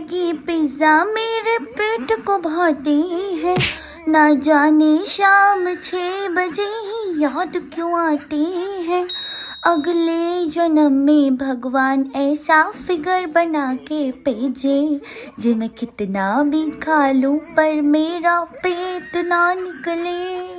लगी पिज्जा मेरे पेट को भाती है ना जाने शाम छ बजे ही याद क्यों आती है अगले जन्म में भगवान ऐसा फिगर बना के भेजे जे मैं कितना भी खा लूँ पर मेरा पेट ना निकले